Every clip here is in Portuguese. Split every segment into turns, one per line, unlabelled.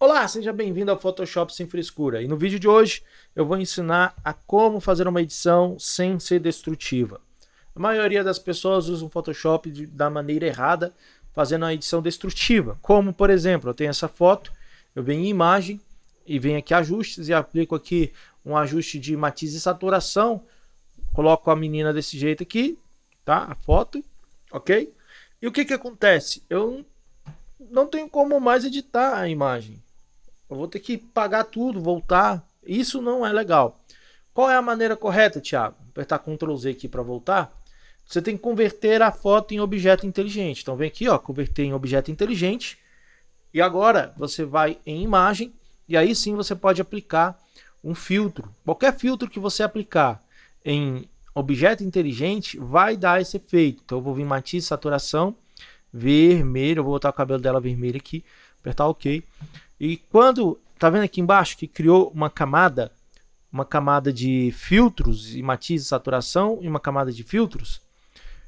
Olá, seja bem-vindo ao Photoshop sem frescura. E no vídeo de hoje eu vou ensinar a como fazer uma edição sem ser destrutiva. A maioria das pessoas usa o Photoshop de, da maneira errada, fazendo a edição destrutiva. Como, por exemplo, eu tenho essa foto, eu venho em imagem e venho aqui ajustes e aplico aqui um ajuste de matiz e saturação. Coloco a menina desse jeito aqui, tá? A foto, ok? E o que que acontece? Eu não tenho como mais editar a imagem eu vou ter que pagar tudo, voltar. Isso não é legal. Qual é a maneira correta, Thiago? Apertar Ctrl Z aqui para voltar. Você tem que converter a foto em objeto inteligente. Então vem aqui, ó, converter em objeto inteligente. E agora você vai em imagem e aí sim você pode aplicar um filtro. Qualquer filtro que você aplicar em objeto inteligente vai dar esse efeito. Então eu vou vir matiz, saturação, vermelho, eu vou botar o cabelo dela vermelho aqui, apertar OK. E quando, tá vendo aqui embaixo que criou uma camada, uma camada de filtros e matiz de saturação e uma camada de filtros?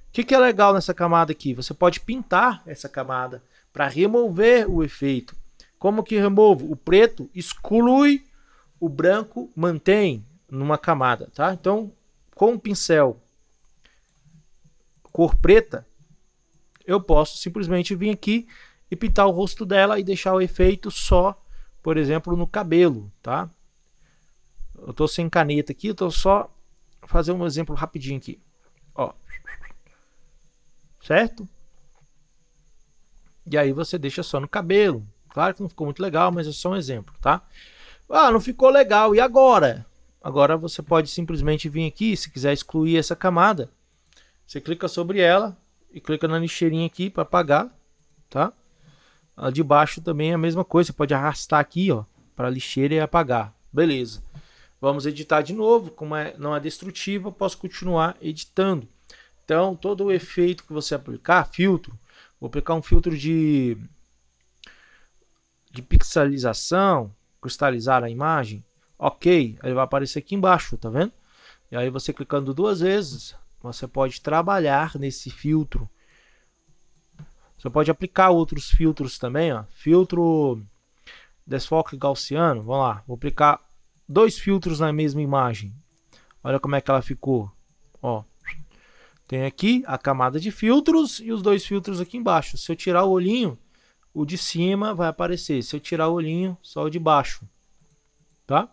O que, que é legal nessa camada aqui? Você pode pintar essa camada para remover o efeito. Como que removo? O preto exclui, o branco mantém numa camada, tá? Então, com o um pincel cor preta, eu posso simplesmente vir aqui e pintar o rosto dela e deixar o efeito só, por exemplo, no cabelo, tá? Eu tô sem caneta aqui, eu tô só fazer um exemplo rapidinho aqui. Ó. Certo? E aí você deixa só no cabelo. Claro que não ficou muito legal, mas é só um exemplo, tá? Ah, não ficou legal. E agora? Agora você pode simplesmente vir aqui, se quiser excluir essa camada, você clica sobre ela e clica na lixeirinha aqui para apagar, tá? A ah, de baixo também é a mesma coisa, você pode arrastar aqui, ó, para lixeira e apagar. Beleza. Vamos editar de novo, como é, não é destrutiva, posso continuar editando. Então, todo o efeito que você aplicar, filtro, vou aplicar um filtro de, de pixelização, cristalizar a imagem, ok, ele vai aparecer aqui embaixo, tá vendo? E aí você clicando duas vezes, você pode trabalhar nesse filtro você pode aplicar outros filtros também, ó. Filtro desfoque gaussiano, vamos lá. Vou aplicar dois filtros na mesma imagem. Olha como é que ela ficou, ó. Tem aqui a camada de filtros e os dois filtros aqui embaixo. Se eu tirar o olhinho, o de cima vai aparecer. Se eu tirar o olhinho, só o de baixo, tá?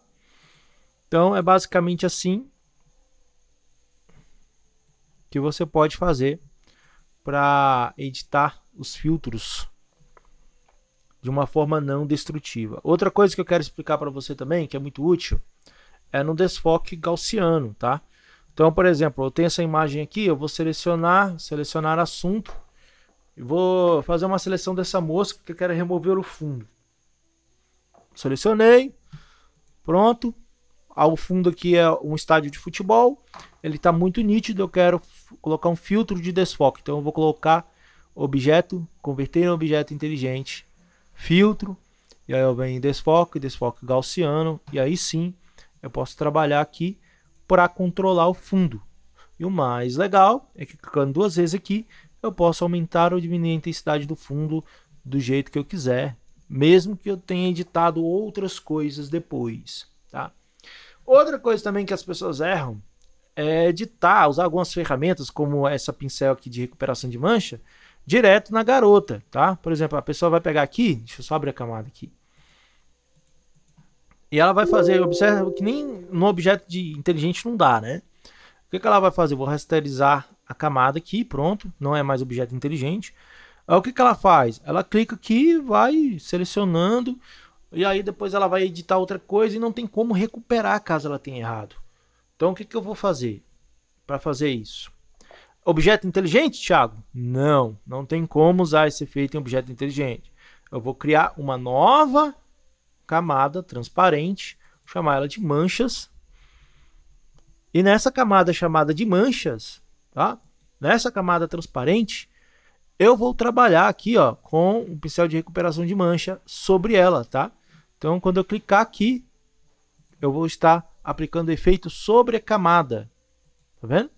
Então é basicamente assim que você pode fazer para editar os filtros de uma forma não destrutiva. Outra coisa que eu quero explicar para você também, que é muito útil, é no desfoque gaussiano, tá? Então, por exemplo, eu tenho essa imagem aqui, eu vou selecionar, selecionar assunto, e vou fazer uma seleção dessa mosca que eu quero remover o fundo. Selecionei, pronto. Ao ah, fundo aqui é um estádio de futebol, ele está muito nítido, eu quero colocar um filtro de desfoque, então eu vou colocar objeto, converter em objeto inteligente, filtro, e aí eu venho em desfoque, desfoque gaussiano, e aí sim eu posso trabalhar aqui para controlar o fundo. E o mais legal é que clicando duas vezes aqui, eu posso aumentar ou diminuir a intensidade do fundo do jeito que eu quiser, mesmo que eu tenha editado outras coisas depois, tá? Outra coisa também que as pessoas erram é editar, usar algumas ferramentas como essa pincel aqui de recuperação de mancha, direto na garota, tá? Por exemplo, a pessoa vai pegar aqui, deixa eu só abrir a camada aqui. E ela vai fazer, observa que nem no objeto de inteligente não dá, né? O que, que ela vai fazer? Vou rasterizar a camada aqui, pronto, não é mais objeto inteligente. Aí o que, que ela faz? Ela clica aqui, vai selecionando, e aí depois ela vai editar outra coisa e não tem como recuperar caso ela tenha errado. Então o que, que eu vou fazer para fazer isso? Objeto inteligente, Thiago? Não, não tem como usar esse efeito em objeto inteligente. Eu vou criar uma nova camada transparente, chamar ela de manchas. E nessa camada chamada de manchas, tá? Nessa camada transparente, eu vou trabalhar aqui, ó, com o um pincel de recuperação de mancha sobre ela, tá? Então, quando eu clicar aqui, eu vou estar aplicando efeito sobre a camada. Tá vendo?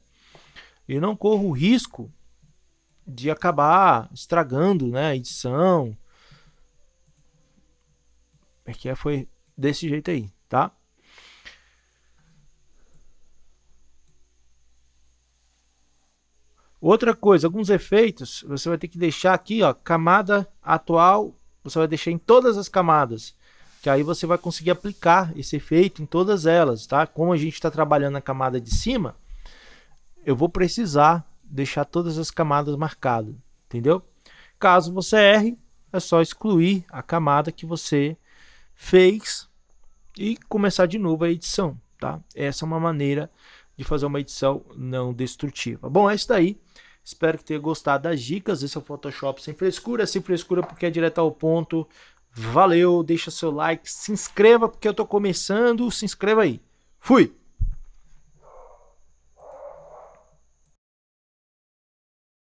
e não corro o risco de acabar estragando né, a edição. Porque foi desse jeito aí, tá? Outra coisa, alguns efeitos, você vai ter que deixar aqui, ó, camada atual, você vai deixar em todas as camadas, que aí você vai conseguir aplicar esse efeito em todas elas, tá? Como a gente está trabalhando na camada de cima, eu vou precisar deixar todas as camadas marcadas, entendeu? Caso você erre, é só excluir a camada que você fez e começar de novo a edição, tá? Essa é uma maneira de fazer uma edição não destrutiva. Bom, é isso daí. Espero que tenha gostado das dicas. Esse é o Photoshop sem frescura, sem frescura porque é direto ao ponto. Valeu, deixa seu like, se inscreva porque eu tô começando, se inscreva aí. Fui!